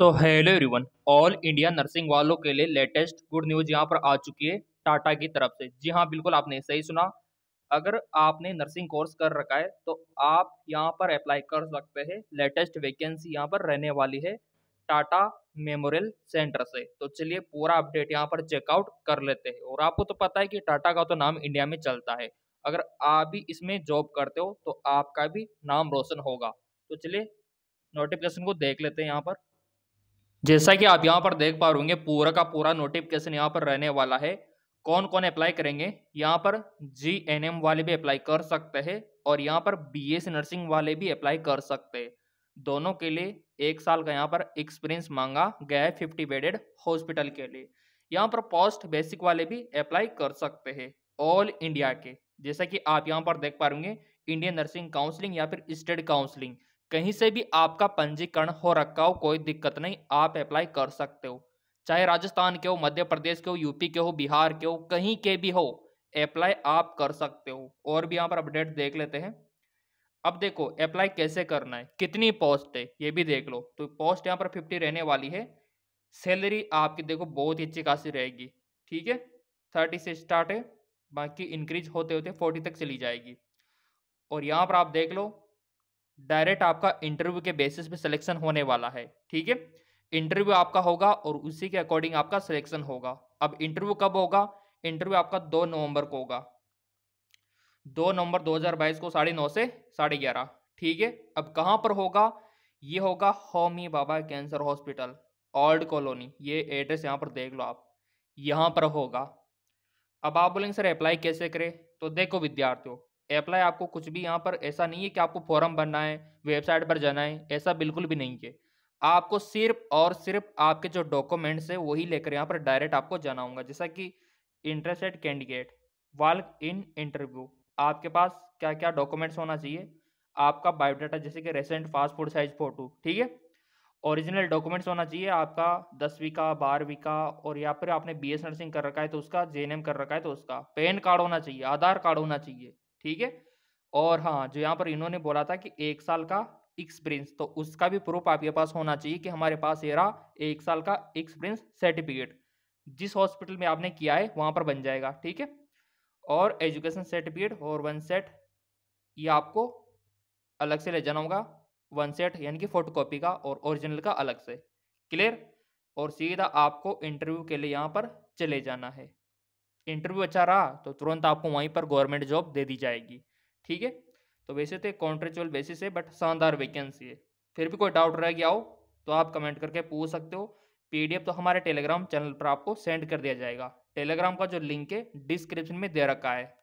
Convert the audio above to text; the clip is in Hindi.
तो hello everyone all India nursing वालों के लिए लेटेस्ट गुड न्यूज़ यहाँ पर आ चुकी है टाटा की तरफ से जी हाँ बिल्कुल आपने सही सुना अगर आपने नर्सिंग कोर्स कर रखा है तो आप यहाँ पर अप्लाई कर सकते हैं लेटेस्ट वैकेंसी यहाँ पर रहने वाली है टाटा मेमोरियल सेंटर से तो चलिए पूरा अपडेट यहाँ पर चेकआउट कर लेते हैं और आपको तो पता है कि टाटा का तो नाम इंडिया में चलता है अगर आप भी इसमें जॉब करते हो तो आपका भी नाम रोशन होगा तो चलिए नोटिफिकेशन को देख लेते हैं यहाँ पर जैसा कि आप यहाँ पर देख पा रहे पूरा का पूरा नोटिफिकेशन यहाँ पर रहने वाला है कौन कौन अप्लाई करेंगे यहाँ पर जी एन एम वाले भी अप्लाई कर सकते हैं और यहाँ पर बी एस नर्सिंग वाले भी अप्लाई कर सकते हैं दोनों के लिए एक साल का यहाँ पर एक्सपीरियंस मांगा गया है फिफ्टी बेडेड हॉस्पिटल के लिए यहाँ पर पोस्ट बेसिक वाले भी अप्लाई कर सकते हैं ऑल इंडिया के जैसा कि आप यहाँ पर देख पा रहे इंडियन नर्सिंग काउंसलिंग या फिर स्टेट काउंसलिंग कहीं से भी आपका पंजीकरण हो रखा हो कोई दिक्कत नहीं आप अप्लाई कर सकते हो चाहे राजस्थान के हो मध्य प्रदेश के हो यूपी के हो बिहार के हो कहीं के भी हो अप्लाई आप कर सकते हो और भी यहाँ पर अपडेट देख लेते हैं अब देखो अप्लाई कैसे करना है कितनी पोस्ट है ये भी देख लो तो पोस्ट यहाँ पर फिफ्टी रहने वाली है सैलरी आपकी देखो बहुत ही अच्छी खासी रहेगी ठीक है थर्टी से स्टार्ट है बाकी इंक्रीज होते होते फोर्टी तक चली जाएगी और यहाँ पर आप देख लो डायरेक्ट आपका इंटरव्यू के बेसिस पे सिलेक्शन होने वाला है ठीक है इंटरव्यू आपका होगा और उसी के अकॉर्डिंग आपका सिलेक्शन होगा अब इंटरव्यू कब होगा इंटरव्यू आपका दो नवंबर को होगा दो नवंबर 2022 को साढ़े नौ से साढ़े ग्यारह ठीक है अब कहाँ पर होगा ये होगा Homi Bhabha cancer hospital old colony ये एड्रेस यहाँ पर देख लो आप यहाँ पर होगा अब आप बोलेंगे सर अप्लाई कैसे करें तो देखो विद्यार्थियों अप्लाई आपको कुछ भी यहाँ पर ऐसा नहीं है कि आपको फॉर्म भरना है वेबसाइट पर जाना है ऐसा बिल्कुल भी नहीं है आपको सिर्फ और सिर्फ आपके जो डॉक्यूमेंट्स है वही लेकर यहाँ पर डायरेक्ट आपको जाना होगा जैसा कि interested candidate walk in interview आपके पास क्या क्या डॉक्यूमेंट्स होना चाहिए आपका बायोडाटा जैसे कि रेसेंट पासपोर्ट साइज फोटो ठीक है ओरिजिनल डॉक्यूमेंट्स होना चाहिए आपका दसवीं का बारहवीं का और या फिर आपने बी एस नर्सिंग कर रखा है तो उसका जे कर रखा है तो उसका पैन कार्ड होना चाहिए आधार कार्ड होना चाहिए ठीक है और हाँ जो यहाँ पर इन्होंने बोला था कि एक साल का एक्सपीरियंस तो उसका भी प्रूफ आपके पास होना चाहिए कि हमारे पास ये रहा एक साल का एक्सपीरियंस सर्टिफिकेट जिस हॉस्पिटल में आपने किया है वहाँ पर बन जाएगा ठीक है और एजुकेशन सर्टिफिकेट और वन सेट ये आपको अलग से ले जाना होगा वन सेट यानी कि कॉपी का और ओरिजिनल का अलग से क्लियर और सीधा आपको इंटरव्यू के लिए यहाँ पर चले जाना है इंटरव्यू अच्छा रहा तो तुरंत आपको वहीं पर गवर्नमेंट जॉब दे दी जाएगी ठीक है तो वैसे तो कॉन्ट्रेचुअल बेसिस है बट शानदार वैकेंसी है फिर भी कोई डाउट रह गया हो तो आप कमेंट करके पूछ सकते हो पीडीएफ तो हमारे टेलीग्राम चैनल पर आपको सेंड कर दिया जाएगा टेलीग्राम का जो लिंक है डिस्क्रिप्शन में दे रखा है